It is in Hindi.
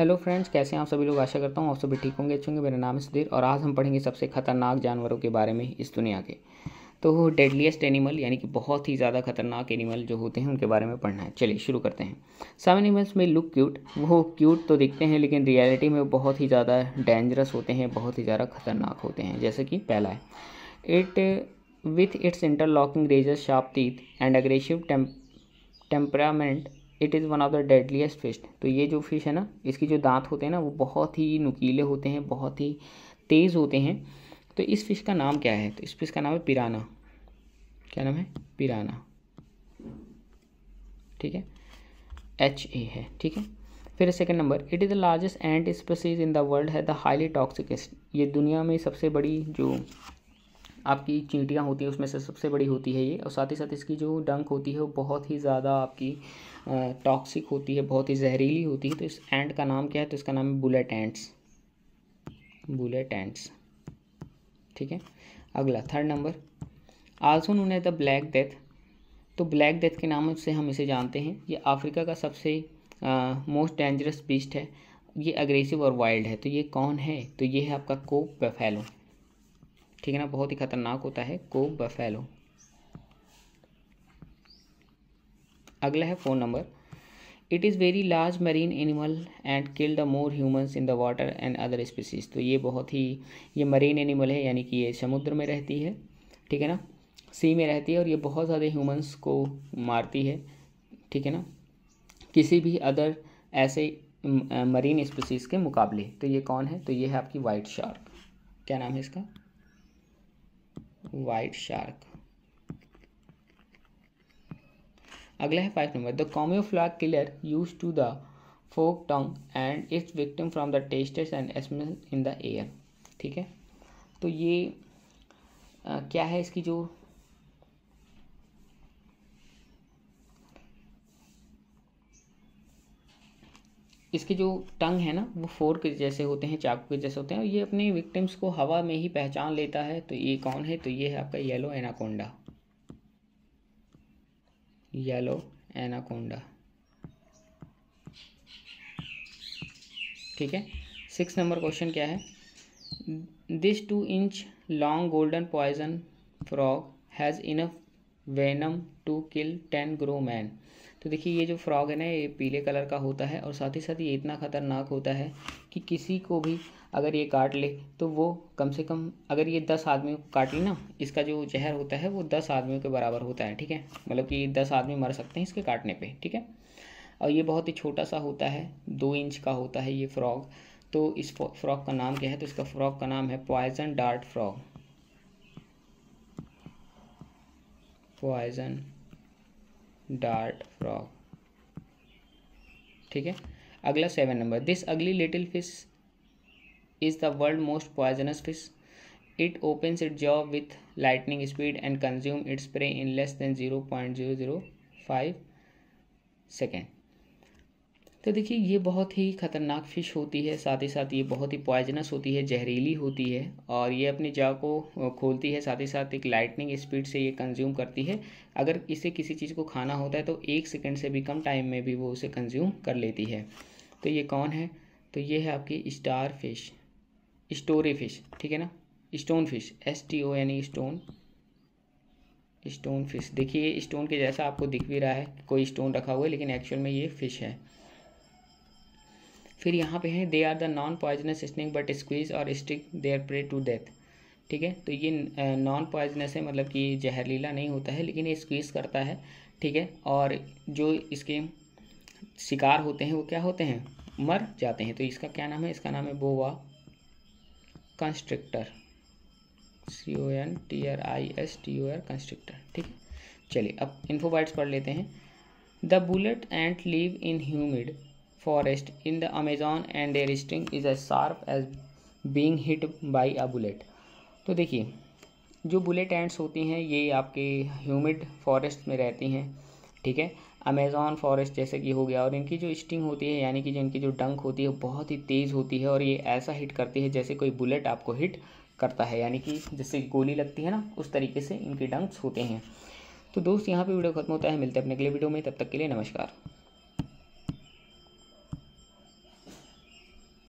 हेलो फ्रेंड्स कैसे हैं आप सभी लोग आशा करता हूँ आप सभी ठीक होंगे अच्छे होंगे मेरा नाम है सुधीर और आज हम पढ़ेंगे सबसे खतरनाक जानवरों के बारे में इस दुनिया के तो डेडलीस्ट एनिमल यानी कि बहुत ही ज़्यादा खतरनाक एनिमल जो होते हैं उनके बारे में पढ़ना है चलिए शुरू करते हैं सब एनिमल्स में लुक क्यूट वो क्यूट तो दिखते हैं लेकिन रियलिटी में बहुत ही ज़्यादा डेंजरस होते हैं बहुत ही ज़्यादा खतरनाक होते हैं जैसे कि पहला है it with its interlocking razor sharp teeth and aggressive temperament it is one of the deadliest fish तो ये जो फिश है ना इसके जो दांत होते हैं ना वो बहुत ही नुकीले होते हैं बहुत ही तेज़ होते हैं तो इस फिश का नाम क्या है तो इस फिश का नाम है पिराना क्या नाम है पिराना ठीक है एच ए है ठीक है फिर second number it is the largest ant species in the world है द हाईली टॉक्सिकेस्ट ये दुनिया में सबसे बड़ी जो आपकी चींटियाँ होती हैं उसमें से सबसे बड़ी होती है ये और साथ ही साथ इसकी जो डंक होती है वो बहुत ही ज़्यादा आपकी टॉक्सिक होती है बहुत ही जहरीली होती है तो इस एंट का नाम क्या है तो इसका नाम है बुलेट एंट्स बुलेट एंट्स ठीक है अगला थर्ड नंबर आल्सो नोन है द ब्लैक डेथ तो ब्लैक डेथ के नाम से हम इसे जानते हैं ये अफ्रीका का सबसे मोस्ट डेंजरस बीस्ट है ये अग्रेसिव और वाइल्ड है तो ये कौन है तो ये है आपका कोप बफेलो ठीक है ना बहुत ही खतरनाक होता है को बफेलो अगला है phone number it is very large marine animal and kill the more humans in the water and other species तो ये बहुत ही ये मरीन एनिमल है यानी कि ये समुद्र में रहती है ठीक है ना सी में रहती है और ये बहुत ज़्यादा ह्यूमंस को मारती है ठीक है ना किसी भी अदर ऐसे मरीन स्पीसीज़ के मुकाबले तो ये कौन है तो ये है आपकी वाइट शार्क क्या नाम है इसका वाइट शार्क अगला है five number the camouflage killer use to the fork tongue and its victim from the tasters and smell in the air ठीक है तो ये आ, क्या है इसकी जो इसके जो टंग है ना वो फोर के जैसे होते हैं चाकू के जैसे होते हैं और ये अपने विक्टिम्स को हवा में ही पहचान लेता है तो ये कौन है तो ये है आपका येलो एनाकोंडा येलो एनाकोंडा ठीक है सिक्स नंबर क्वेश्चन क्या है this two inch long golden poison frog has enough venom to kill ten grow man तो देखिए ये जो फ्रॉग है ना ये पीले कलर का होता है और साथ ही साथ ये इतना ख़तरनाक होता है कि किसी को भी अगर ये काट ले तो वो कम से कम अगर ये दस आदमी को काट ले ना इसका जो जहर होता है वो दस आदमियों के बराबर होता है ठीक है मतलब कि दस आदमी मर सकते हैं इसके काटने पर ठीक है और ये बहुत ही छोटा सा होता है दो इंच का होता है ये फ्रॉग तो इस फ्रॉग का नाम क्या है तो इसका फ्रॉग का नाम है poison dart frog poison dart frog ठीक है अगला seven number this ugly little fish is the world most poisonous fish it opens it job with lightning speed and consume its prey in less than zero point zero zero five second तो देखिए ये बहुत ही ख़तरनाक फ़िश होती है साथ ही साथ ये बहुत ही पॉइजनस होती है जहरीली होती है और ये अपने जा को खोलती है साथ ही साथ एक लाइटनिंग स्पीड से ये कंज्यूम करती है अगर इसे किसी चीज़ को खाना होता है तो एक सेकेंड से भी कम टाइम में भी वो उसे कंज्यूम कर लेती है तो ये कौन है तो ये है आपकी स्टार फिश स्टोरी फिश ठीक है ना stone fish S T O N stone stone fish देखिए स्टोन के जैसा आपको दिख भी रहा है कोई स्टोन रखा हुआ है लेकिन एक्चुअल में ये फ़िश है फिर यहाँ पे है they are the non poisonous snake but squeeze और stick their prey to death ठीक है तो ये नॉन पॉइजनस है मतलब कि जहरीला नहीं होता है लेकिन ये स्क्वीज करता है ठीक है और जो इसके शिकार होते हैं वो क्या होते हैं मर जाते हैं तो इसका क्या नाम है इसका नाम है boa constrictor C O N T R I S T O R constrictor ठीक है चलिए अब इन्फोबाइट्स पढ़ लेते हैं the bullet and live in humid forest in the Amazon and their sting is as sharp as being hit by a bullet. तो देखिए जो बुलेट एंड्स होती हैं ये आपके ह्यूमिड फॉरेस्ट में रहती हैं ठीक है अमेजॉन फॉरेस्ट जैसे कि हो गया और इनकी जो स्टिंग होती है यानी कि जो इनकी जो डंक होती है बहुत ही तेज़ होती है और ये ऐसा हिट करती है जैसे कोई बुलेट आपको हिट करता है यानी कि जैसे गोली लगती है ना उस तरीके से इनके डंक्स होते हैं तो दोस्त यहाँ पर वीडियो खत्म होता है मिलते हैं अपने अगले वीडियो में तब तक के लिए नमस्कार